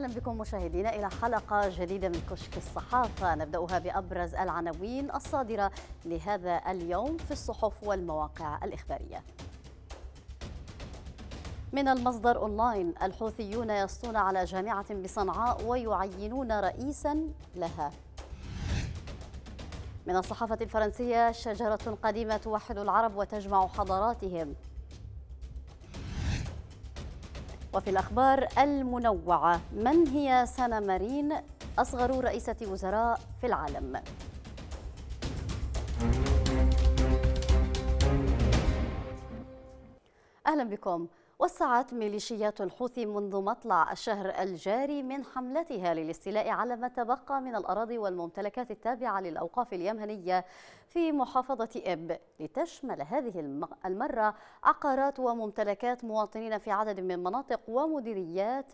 أهلا بكم مشاهدينا إلى حلقة جديدة من كشك الصحافة نبدأها بأبرز العناوين الصادرة لهذا اليوم في الصحف والمواقع الإخبارية من المصدر أونلاين الحوثيون يسطون على جامعة بصنعاء ويعينون رئيسا لها من الصحافة الفرنسية شجرة قديمة توحد العرب وتجمع حضاراتهم وفي الأخبار المنوعة من هي سانا مارين أصغر رئيسة وزراء في العالم؟ أهلا بكم وسعت ميليشيات الحوثي منذ مطلع الشهر الجاري من حملتها للاستيلاء على ما تبقى من الأراضي والممتلكات التابعة للأوقاف اليمنية في محافظة إب لتشمل هذه المرة عقارات وممتلكات مواطنين في عدد من مناطق ومديريات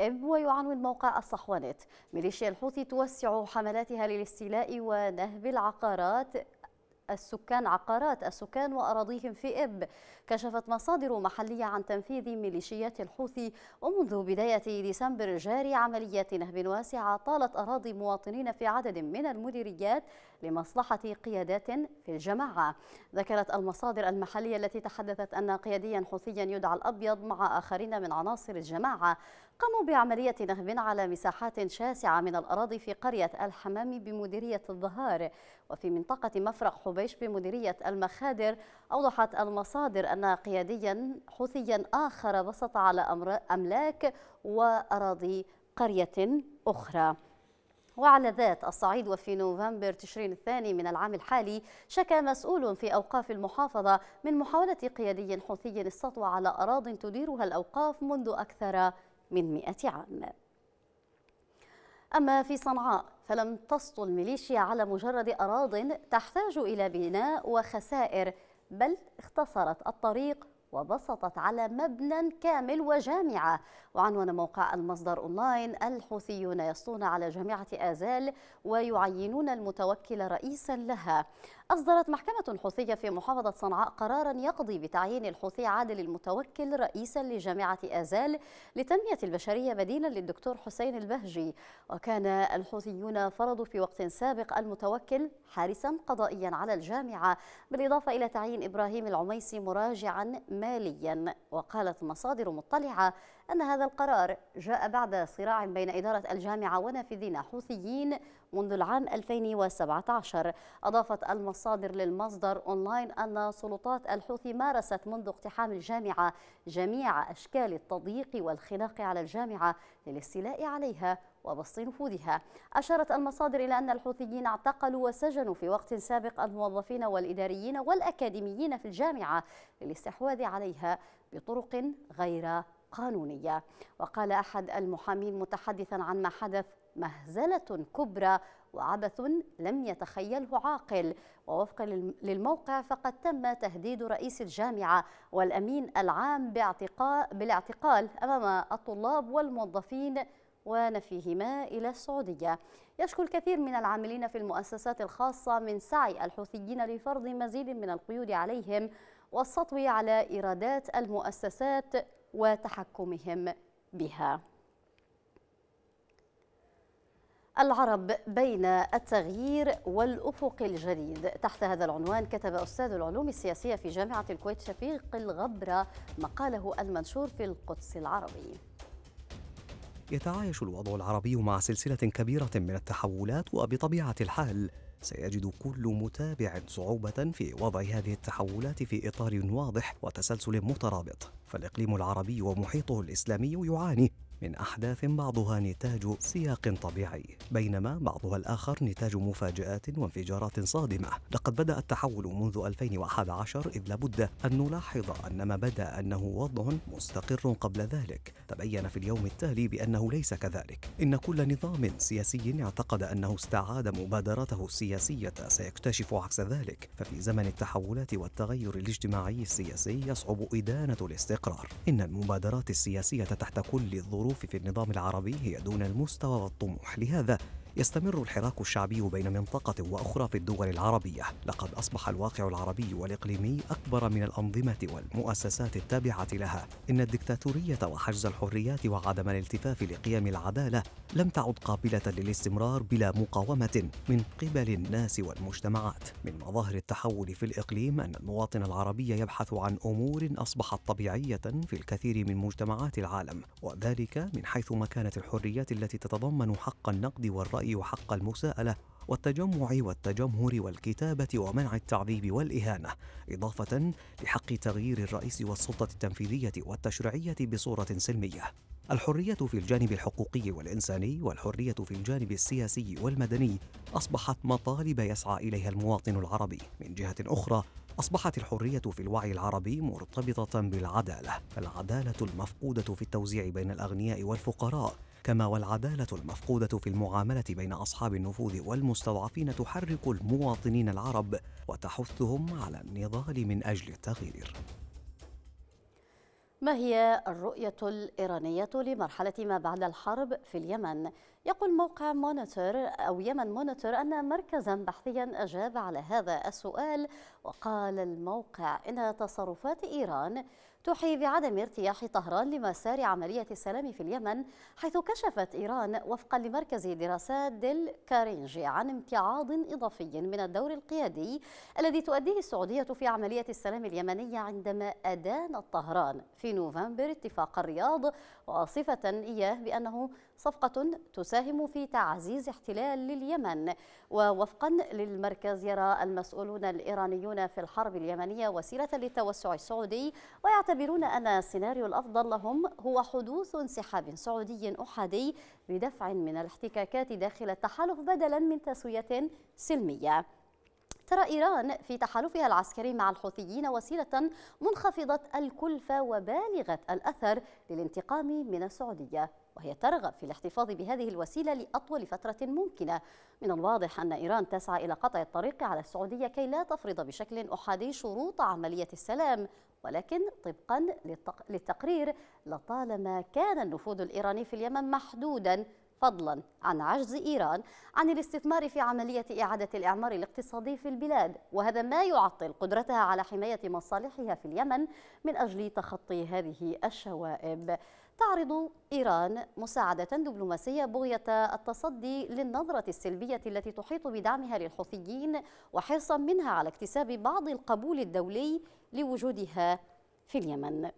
إب ويعنون موقع الصحوانت ميليشيا الحوثي توسع حملاتها للاستيلاء ونهب العقارات السكان عقارات السكان وأراضيهم في إب كشفت مصادر محلية عن تنفيذ ميليشيات الحوثي ومنذ بداية ديسمبر جاري عمليات نهب واسعة طالت أراضي مواطنين في عدد من المديريات لمصلحة قيادات في الجماعة ذكرت المصادر المحلية التي تحدثت أن قياديا حوثيا يدعى الأبيض مع آخرين من عناصر الجماعة قاموا بعملية نهب على مساحات شاسعة من الأراضي في قرية الحمام بمديرية الظهار وفي منطقة مفرق حبيش بمديرية المخادر أوضحت المصادر أن قياديا حوثيا آخر بسط على أملاك وأراضي قرية أخرى وعلى ذات الصعيد وفي نوفمبر تشرين الثاني من العام الحالي شكى مسؤول في أوقاف المحافظة من محاولة قيادي حوثي السطو على أراض تديرها الأوقاف منذ أكثر من مئة عام أما في صنعاء فلم تسطو الميليشيا على مجرد أراض تحتاج إلى بناء وخسائر بل اختصرت الطريق وبسطت على مبنى كامل وجامعة وعنوان موقع المصدر أونلاين الحوثيون يسطون على جامعة آزال ويعينون المتوكل رئيسا لها أصدرت محكمة حوثية في محافظة صنعاء قرارا يقضي بتعيين الحوثي عادل المتوكل رئيسا لجامعة آزال لتنمية البشرية بديلا للدكتور حسين البهجي وكان الحوثيون فرضوا في وقت سابق المتوكل حارسا قضائيا على الجامعة بالإضافة إلى تعيين إبراهيم العميسي مراجعا ماليا وقالت مصادر مطلعة أن هذا القرار جاء بعد صراع بين إدارة الجامعة ونافذين حوثيين منذ العام 2017 أضافت المصادر للمصدر أونلاين أن سلطات الحوثي مارست منذ اقتحام الجامعة جميع أشكال التضييق والخناق على الجامعة للاستيلاء عليها وبسط نفوذها أشارت المصادر إلى أن الحوثيين اعتقلوا وسجنوا في وقت سابق الموظفين والإداريين والأكاديميين في الجامعة للاستحواذ عليها بطرق غير قانونية وقال أحد المحامين متحدثا عن ما حدث مهزلة كبرى وعبث لم يتخيله عاقل ووفقا للموقع فقد تم تهديد رئيس الجامعة والأمين العام بالاعتقال أمام الطلاب والموظفين ونفيهما إلى السعودية يشكو الكثير من العاملين في المؤسسات الخاصة من سعي الحوثيين لفرض مزيد من القيود عليهم والسطو على إيرادات المؤسسات وتحكمهم بها العرب بين التغيير والأفق الجديد تحت هذا العنوان كتب أستاذ العلوم السياسية في جامعة الكويت شفيق الغبرة مقاله المنشور في القدس العربي يتعايش الوضع العربي مع سلسلة كبيرة من التحولات وبطبيعة الحال سيجد كل متابع صعوبة في وضع هذه التحولات في إطار واضح وتسلسل مترابط فالإقليم العربي ومحيطه الإسلامي يعاني من أحداث بعضها نتاج سياق طبيعي بينما بعضها الآخر نتاج مفاجآت وانفجارات صادمة لقد بدأ التحول منذ 2011 إذ لابد أن نلاحظ أن ما بدا أنه وضع مستقر قبل ذلك تبين في اليوم التالي بأنه ليس كذلك إن كل نظام سياسي اعتقد أنه استعاد مبادرته السياسية سيكتشف عكس ذلك ففي زمن التحولات والتغير الاجتماعي السياسي يصعب إدانة الاستقرار إن المبادرات السياسية تحت كل الظروف الظروف في النظام العربي هي دون المستوى والطموح لهذا يستمر الحراك الشعبي بين منطقة وأخرى في الدول العربية لقد أصبح الواقع العربي والإقليمي أكبر من الأنظمة والمؤسسات التابعة لها إن الدكتاتورية وحجز الحريات وعدم الالتفاف لقيم العدالة لم تعد قابلة للاستمرار بلا مقاومة من قبل الناس والمجتمعات من مظاهر التحول في الإقليم أن المواطن العربي يبحث عن أمور أصبحت طبيعية في الكثير من مجتمعات العالم وذلك من حيث مكانة الحريات التي تتضمن حق النقد والرأي الرأي وحق المساءلة والتجمع والتجمهر والكتابة ومنع التعذيب والإهانة، إضافة لحق تغيير الرئيس والسلطة التنفيذية والتشريعية بصورة سلمية. الحرية في الجانب الحقوقي والإنساني والحرية في الجانب السياسي والمدني أصبحت مطالب يسعى إليها المواطن العربي. من جهة أخرى، أصبحت الحرية في الوعي العربي مرتبطة بالعدالة العدالة المفقودة في التوزيع بين الأغنياء والفقراء كما والعدالة المفقودة في المعاملة بين أصحاب النفوذ والمستضعفين تحرك المواطنين العرب وتحثهم على النضال من أجل التغيير ما هي الرؤية الإيرانية لمرحلة ما بعد الحرب في اليمن؟ يقول موقع مونيتور أو يمن مونيتور أن مركزا بحثيا أجاب على هذا السؤال وقال الموقع إن تصرفات إيران تحيي بعدم ارتياح طهران لمسار عملية السلام في اليمن حيث كشفت إيران وفقا لمركز دراسات ديل كارينجي عن امتعاض إضافي من الدور القيادي الذي تؤديه السعودية في عملية السلام اليمنية عندما أدانت طهران في نوفمبر اتفاق الرياض وصفة إياه بأنه صفقة تساهم في تعزيز احتلال لليمن ووفقا للمركز يرى المسؤولون الإيرانيون في الحرب اليمنية وسيلة للتوسع السعودي ويعتبرون أن السيناريو الأفضل لهم هو حدوث انسحاب سعودي أحادي بدفع من الاحتكاكات داخل التحالف بدلا من تسوية سلمية ترى إيران في تحالفها العسكري مع الحوثيين وسيلة منخفضة الكلفة وبالغة الأثر للانتقام من السعودية وهي ترغب في الاحتفاظ بهذه الوسيلة لأطول فترة ممكنة من الواضح أن إيران تسعى إلى قطع الطريق على السعودية كي لا تفرض بشكل أحادي شروط عملية السلام ولكن طبقا للتقرير لطالما كان النفوذ الإيراني في اليمن محدودا فضلا عن عجز إيران عن الاستثمار في عملية إعادة الإعمار الاقتصادي في البلاد وهذا ما يعطل قدرتها على حماية مصالحها في اليمن من أجل تخطي هذه الشوائب تعرض إيران مساعدة دبلوماسية بغية التصدي للنظرة السلبية التي تحيط بدعمها للحوثيين وحرصا منها على اكتساب بعض القبول الدولي لوجودها في اليمن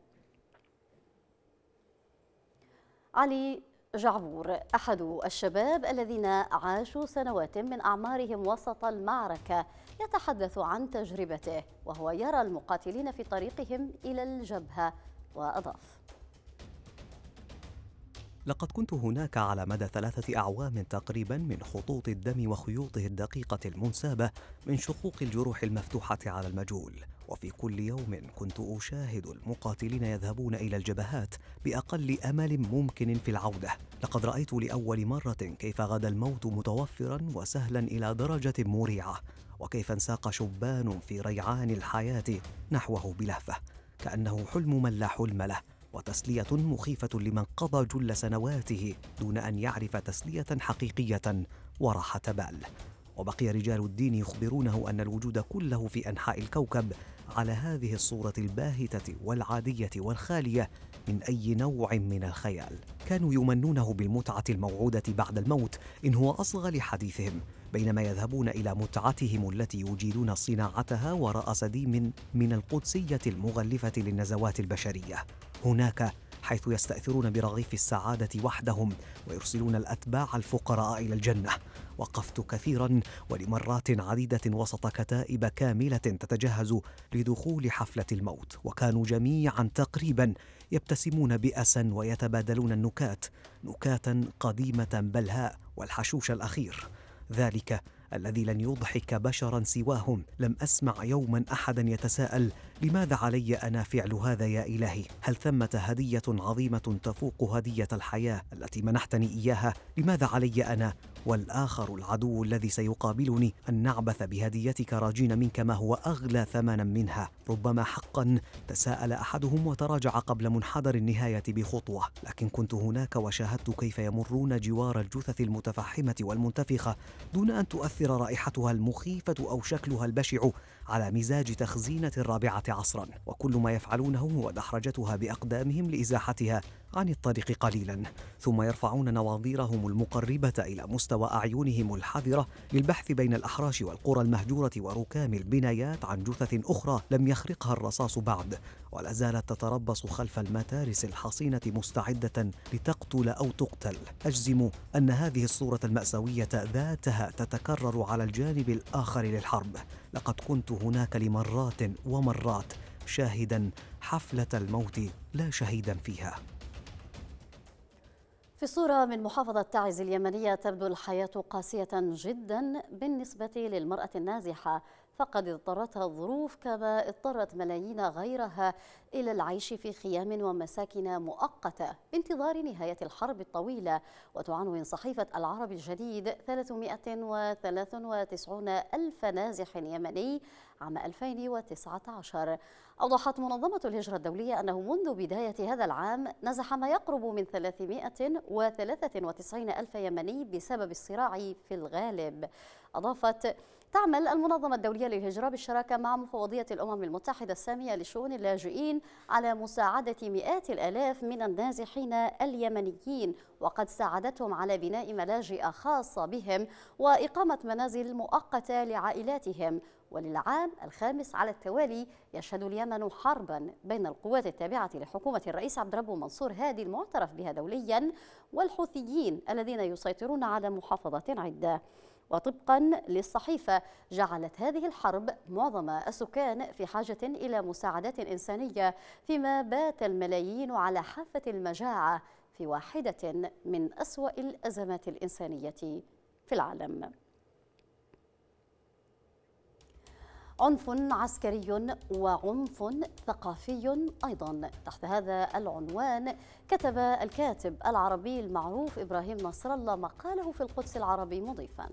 علي جعبور أحد الشباب الذين عاشوا سنوات من أعمارهم وسط المعركة يتحدث عن تجربته وهو يرى المقاتلين في طريقهم إلى الجبهة وأضاف لقد كنت هناك على مدى ثلاثة أعوام تقريبا من خطوط الدم وخيوطه الدقيقة المنسابة من شقوق الجروح المفتوحة على المجهول، وفي كل يوم كنت أشاهد المقاتلين يذهبون إلى الجبهات بأقل أمل ممكن في العودة، لقد رأيت لأول مرة كيف غدا الموت متوفرا وسهلا إلى درجة مريعة، وكيف انساق شبان في ريعان الحياة نحوه بلهفة، كأنه حلم من لا حلم له. وتسليه مخيفه لمن قضى جل سنواته دون ان يعرف تسليه حقيقيه وراحه بال وبقي رجال الدين يخبرونه ان الوجود كله في انحاء الكوكب على هذه الصوره الباهته والعاديه والخاليه من اي نوع من الخيال كانوا يمنونه بالمتعه الموعوده بعد الموت ان هو اصغى لحديثهم بينما يذهبون إلى متعتهم التي يجيدون صناعتها وراء سديم من القدسية المغلفة للنزوات البشرية هناك حيث يستأثرون برغيف السعادة وحدهم ويرسلون الأتباع الفقراء إلى الجنة وقفت كثيرا ولمرات عديدة وسط كتائب كاملة تتجهز لدخول حفلة الموت وكانوا جميعا تقريبا يبتسمون بأسا ويتبادلون النكات نكاتا قديمة بلهاء والحشوش الأخير ذلك الذي لن يضحك بشرا سواهم لم اسمع يوما احدا يتساءل لماذا علي انا فعل هذا يا الهي هل ثمه هديه عظيمه تفوق هديه الحياه التي منحتني اياها لماذا علي انا والآخر العدو الذي سيقابلني أن نعبث بهديتك راجين منك ما هو أغلى ثمنا منها ربما حقا تساءل أحدهم وتراجع قبل منحدر النهاية بخطوة لكن كنت هناك وشاهدت كيف يمرون جوار الجثث المتفحمة والمنتفخة دون أن تؤثر رائحتها المخيفة أو شكلها البشع على مزاج تخزينة الرابعة عصرا وكل ما يفعلونه هو دحرجتها بأقدامهم لإزاحتها عن الطريق قليلا ثم يرفعون نواظيرهم المقربة إلى مستوى أعينهم الحذرة للبحث بين الأحراش والقرى المهجورة وركام البنايات عن جثث أخرى لم يخرقها الرصاص بعد ولا زالت تتربص خلف المتارس الحصينة مستعدة لتقتل أو تقتل أجزم أن هذه الصورة المأساوية ذاتها تتكرر على الجانب الآخر للحرب لقد كنت هناك لمرات ومرات شاهدا حفله الموت لا شهيدا فيها في صورة من محافظة تعز اليمنية تبدو الحياة قاسية جدا بالنسبة للمرأة النازحة فقد اضطرتها الظروف كما اضطرت ملايين غيرها إلى العيش في خيام ومساكن مؤقتة بانتظار نهاية الحرب الطويلة وتعنون صحيفة العرب الجديد 393 ألف نازح يمني عام 2019 أوضحت منظمة الهجرة الدولية أنه منذ بداية هذا العام نزح ما يقرب من 393 ألف يمني بسبب الصراع في الغالب أضافت تعمل المنظمة الدولية للهجرة بالشراكة مع مفوضية الأمم المتحدة السامية لشؤون اللاجئين على مساعدة مئات الآلاف من النازحين اليمنيين وقد ساعدتهم على بناء ملاجئ خاصة بهم وإقامة منازل مؤقتة لعائلاتهم وللعام الخامس على التوالي يشهد اليمن حربا بين القوات التابعة لحكومة الرئيس عبد ربه منصور هادي المعترف بها دوليا والحوثيين الذين يسيطرون على محافظات عدة وطبقا للصحيفة جعلت هذه الحرب معظم السكان في حاجة إلى مساعدات إنسانية فيما بات الملايين على حافة المجاعة في واحدة من أسوأ الأزمات الإنسانية في العالم عنف عسكري وعنف ثقافي أيضا تحت هذا العنوان كتب الكاتب العربي المعروف إبراهيم نصر الله مقاله في القدس العربي مضيفاً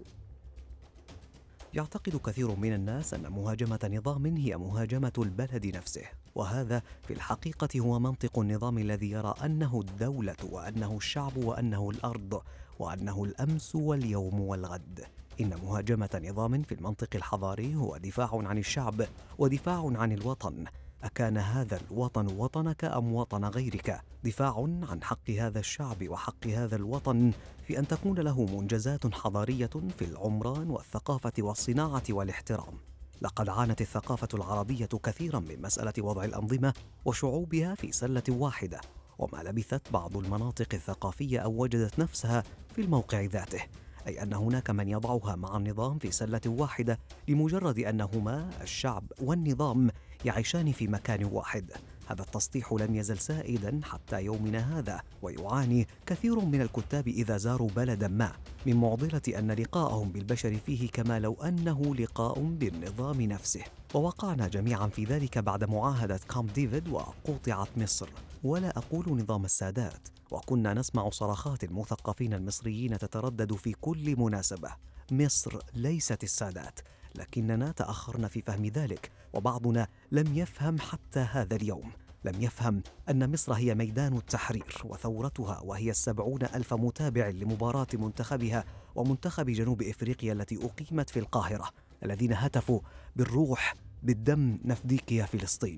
يعتقد كثير من الناس أن مهاجمة نظام هي مهاجمة البلد نفسه، وهذا في الحقيقة هو منطق النظام الذي يرى أنه الدولة وأنه الشعب وأنه الأرض وأنه الأمس واليوم والغد. إن مهاجمة نظام في المنطق الحضاري هو دفاع عن الشعب ودفاع عن الوطن أكان هذا الوطن وطنك أم وطن غيرك؟ دفاع عن حق هذا الشعب وحق هذا الوطن في أن تكون له منجزات حضارية في العمران والثقافة والصناعة والاحترام. لقد عانت الثقافة العربية كثيرا من مسألة وضع الأنظمة وشعوبها في سلة واحدة، وما لبثت بعض المناطق الثقافية أو وجدت نفسها في الموقع ذاته. أي أن هناك من يضعها مع النظام في سلة واحدة لمجرد أنهما الشعب والنظام يعيشان في مكان واحد هذا التسطيح لم يزل سائدا حتى يومنا هذا ويعاني كثير من الكتاب إذا زاروا بلدا ما من معضلة أن لقاءهم بالبشر فيه كما لو أنه لقاء بالنظام نفسه ووقعنا جميعا في ذلك بعد معاهدة كامب ديفيد وقوطعت مصر ولا أقول نظام السادات وكنا نسمع صرخات المثقفين المصريين تتردد في كل مناسبة مصر ليست السادات لكننا تأخرنا في فهم ذلك وبعضنا لم يفهم حتى هذا اليوم لم يفهم أن مصر هي ميدان التحرير وثورتها وهي السبعون ألف متابع لمباراة منتخبها ومنتخب جنوب إفريقيا التي أقيمت في القاهرة الذين هتفوا بالروح بالدم نفديك يا فلسطين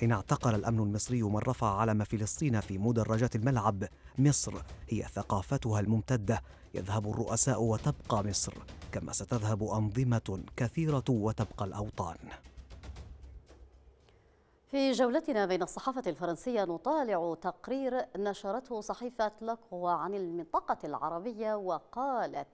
حين اعتقل الأمن المصري من رفع علم فلسطين في مدرجات الملعب مصر هي ثقافتها الممتدة يذهب الرؤساء وتبقى مصر كما ستذهب أنظمة كثيرة وتبقى الأوطان في جولتنا بين الصحافة الفرنسية نطالع تقرير نشرته صحيفة لكوا عن المنطقة العربية وقالت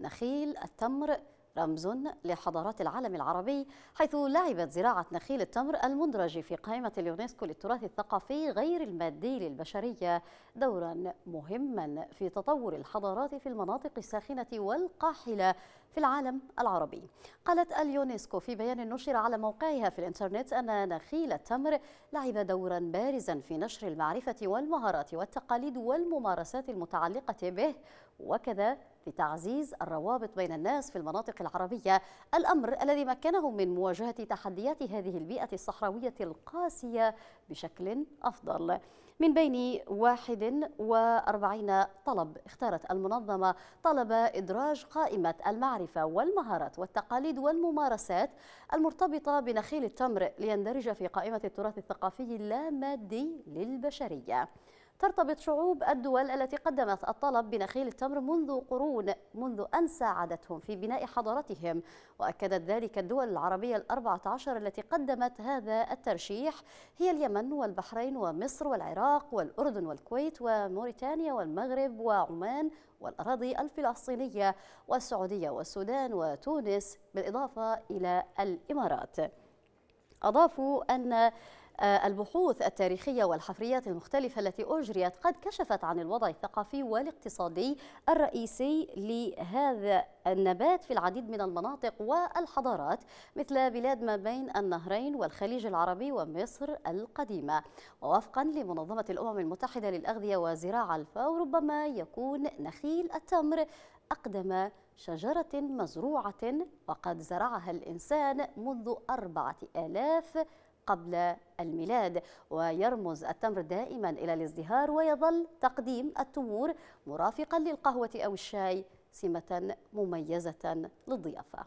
نخيل التمر رمز لحضارات العالم العربي حيث لعبت زراعة نخيل التمر المندرج في قائمة اليونسكو للتراث الثقافي غير المادي للبشرية دورا مهما في تطور الحضارات في المناطق الساخنة والقاحلة في العالم العربي قالت اليونسكو في بيان نشر على موقعها في الإنترنت أن نخيل التمر لعب دورا بارزا في نشر المعرفة والمهارات والتقاليد والممارسات المتعلقة به وكذا في تعزيز الروابط بين الناس في المناطق العربية الأمر الذي مكنهم من مواجهة تحديات هذه البيئة الصحراوية القاسية بشكل أفضل من بين 41 طلب اختارت المنظمة طلب إدراج قائمة المعرفة والمهارات والتقاليد والممارسات المرتبطة بنخيل التمر ليندرج في قائمة التراث الثقافي اللامادي للبشرية ترتبط شعوب الدول التي قدمت الطلب بنخيل التمر منذ قرون منذ أن ساعدتهم في بناء حضارتهم وأكدت ذلك الدول العربية الأربعة عشر التي قدمت هذا الترشيح هي اليمن والبحرين ومصر والعراق والأردن والكويت وموريتانيا والمغرب وعمان والأراضي الفلسطينية والسعودية والسودان وتونس بالإضافة إلى الإمارات أضافوا أن آه، البحوث التاريخية والحفريات المختلفة التي أجريت قد كشفت عن الوضع الثقافي والاقتصادي الرئيسي لهذا النبات في العديد من المناطق والحضارات مثل بلاد ما بين النهرين والخليج العربي ومصر القديمة ووفقا لمنظمة الأمم المتحدة للأغذية الفاو ربما يكون نخيل التمر أقدم شجرة مزروعة وقد زرعها الإنسان منذ أربعة آلاف قبل الميلاد ويرمز التمر دائما إلى الازدهار ويظل تقديم التمور مرافقا للقهوة أو الشاي سمة مميزة للضيافة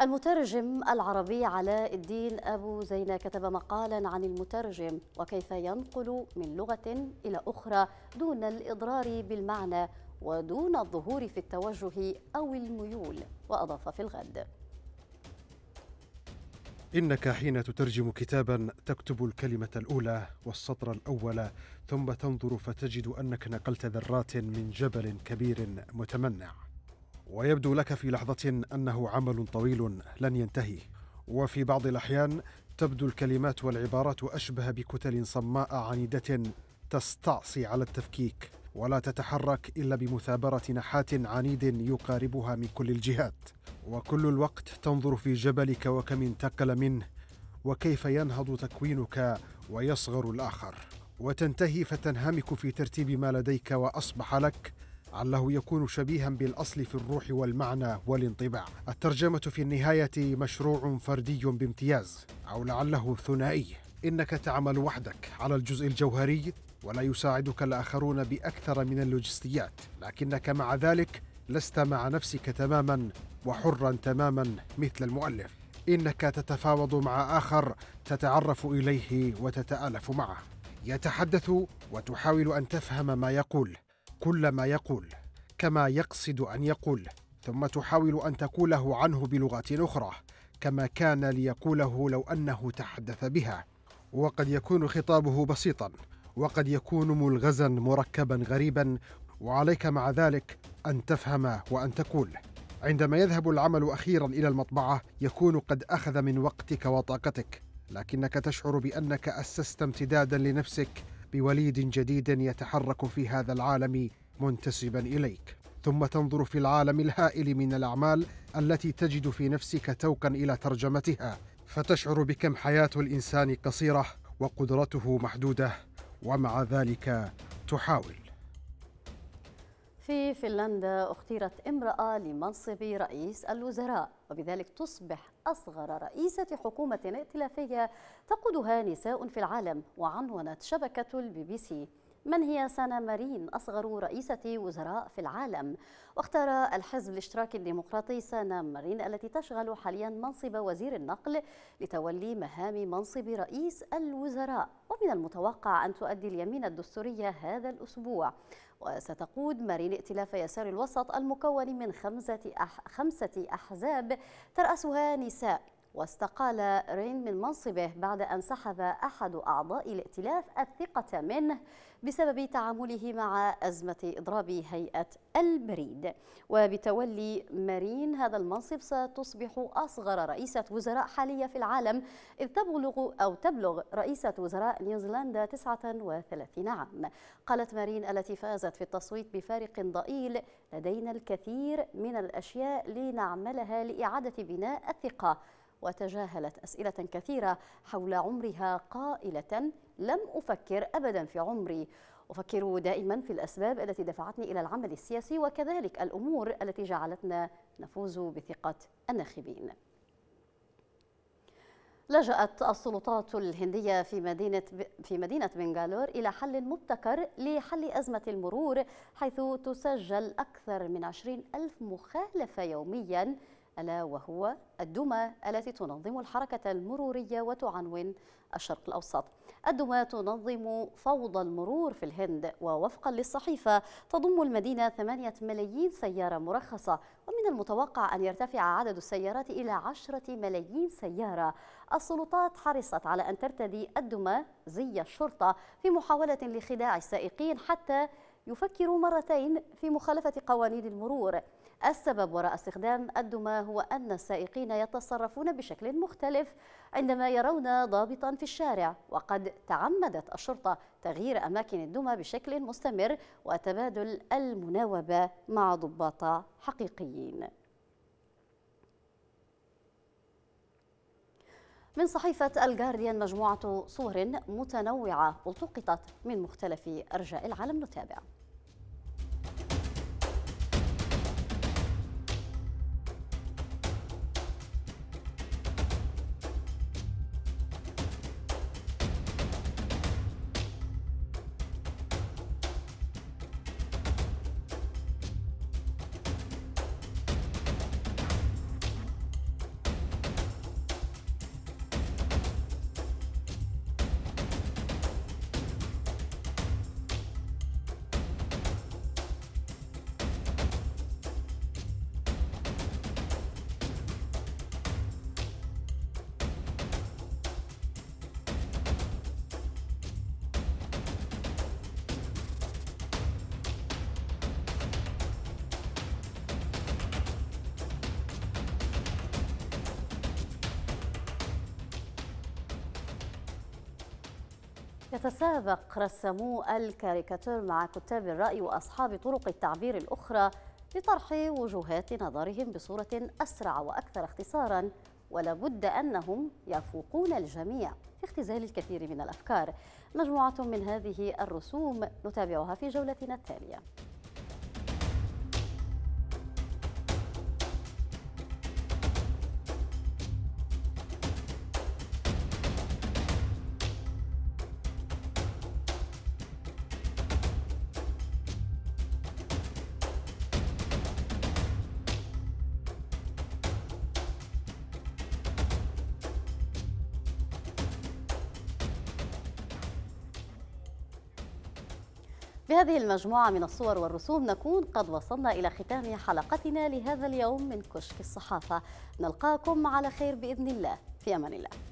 المترجم العربي علاء الدين أبو زينة كتب مقالا عن المترجم وكيف ينقل من لغة إلى أخرى دون الإضرار بالمعنى ودون الظهور في التوجه أو الميول وأضاف في الغد إنك حين تترجم كتابا تكتب الكلمة الأولى والسطر الأول ثم تنظر فتجد أنك نقلت ذرات من جبل كبير متمنع ويبدو لك في لحظة أنه عمل طويل لن ينتهي وفي بعض الأحيان تبدو الكلمات والعبارات أشبه بكتل صماء عنيدة تستعصي على التفكيك ولا تتحرك إلا بمثابرة نحات عنيد يقاربها من كل الجهات وكل الوقت تنظر في جبلك وكم انتقل منه وكيف ينهض تكوينك ويصغر الآخر وتنتهي فتنهمك في ترتيب ما لديك وأصبح لك علّه يكون شبيها بالأصل في الروح والمعنى والانطباع الترجمة في النهاية مشروع فردي بامتياز أو لعله ثنائي إنك تعمل وحدك على الجزء الجوهري ولا يساعدك الآخرون بأكثر من اللوجستيات لكنك مع ذلك لست مع نفسك تماما وحرا تماما مثل المؤلف إنك تتفاوض مع آخر تتعرف إليه وتتآلف معه يتحدث وتحاول أن تفهم ما يقول كل ما يقول كما يقصد أن يقول ثم تحاول أن تقوله عنه بلغات أخرى كما كان ليقوله لو أنه تحدث بها وقد يكون خطابه بسيطا وقد يكون ملغزا مركبا غريبا وعليك مع ذلك أن تفهم وأن تقول عندما يذهب العمل أخيرا إلى المطبعة يكون قد أخذ من وقتك وطاقتك لكنك تشعر بأنك أسست امتدادا لنفسك بوليد جديد يتحرك في هذا العالم منتسبا إليك ثم تنظر في العالم الهائل من الأعمال التي تجد في نفسك توقا إلى ترجمتها فتشعر بكم حياة الإنسان قصيرة وقدرته محدودة ومع ذلك تحاول في فنلندا اختيرت امرأة لمنصب رئيس الوزراء وبذلك تصبح أصغر رئيسة حكومة ائتلافية تقودها نساء في العالم وعنونت شبكة البي بي سي من هي سانا مارين أصغر رئيسة وزراء في العالم واختار الحزب الاشتراكي الديمقراطي سانا مارين التي تشغل حاليا منصب وزير النقل لتولي مهام منصب رئيس الوزراء ومن المتوقع أن تؤدي اليمين الدستورية هذا الأسبوع وستقود مارين ائتلاف يسار الوسط المكون من خمسة, أحزاب ترأسها نساء واستقال رين من منصبه بعد أن سحب أحد أعضاء الائتلاف الثقة منه بسبب تعامله مع أزمة إضراب هيئة البريد وبتولي مارين هذا المنصب ستصبح أصغر رئيسة وزراء حالية في العالم إذ تبلغ أو تبلغ رئيسة وزراء نيوزيلندا 39 عام قالت مارين التي فازت في التصويت بفارق ضئيل لدينا الكثير من الأشياء لنعملها لإعادة بناء الثقة وتجاهلت أسئلة كثيرة حول عمرها قائلة لم أفكر أبدا في عمري أفكر دائما في الأسباب التي دفعتني إلى العمل السياسي وكذلك الأمور التي جعلتنا نفوز بثقة الناخبين لجأت السلطات الهندية في مدينة في مدينة بنغالور إلى حل مبتكر لحل أزمة المرور حيث تسجل أكثر من 20 ألف مخالفة يومياً ألا وهو الدمى التي تنظم الحركة المرورية وتعنون الشرق الأوسط الدمى تنظم فوضى المرور في الهند ووفقا للصحيفة تضم المدينة 8 ملايين سيارة مرخصة ومن المتوقع أن يرتفع عدد السيارات إلى 10 ملايين سيارة السلطات حرصت على أن ترتدي الدمى زي الشرطة في محاولة لخداع السائقين حتى يفكروا مرتين في مخالفة قوانين المرور السبب وراء استخدام الدمى هو أن السائقين يتصرفون بشكل مختلف عندما يرون ضابطا في الشارع وقد تعمدت الشرطة تغيير أماكن الدمى بشكل مستمر وتبادل المناوبة مع ضباط حقيقيين من صحيفة الجارديان مجموعة صور متنوعة التقطت من مختلف أرجاء العالم نتابع يتسابق رسامو الكاريكاتير مع كتاب الرأي وأصحاب طرق التعبير الأخرى لطرح وجهات نظرهم بصورة أسرع وأكثر اختصاراً ولابد أنهم يفوقون الجميع في اختزال الكثير من الأفكار مجموعة من هذه الرسوم نتابعها في جولتنا التالية بهذه المجموعة من الصور والرسوم نكون قد وصلنا إلى ختام حلقتنا لهذا اليوم من كشك الصحافة نلقاكم على خير بإذن الله في أمان الله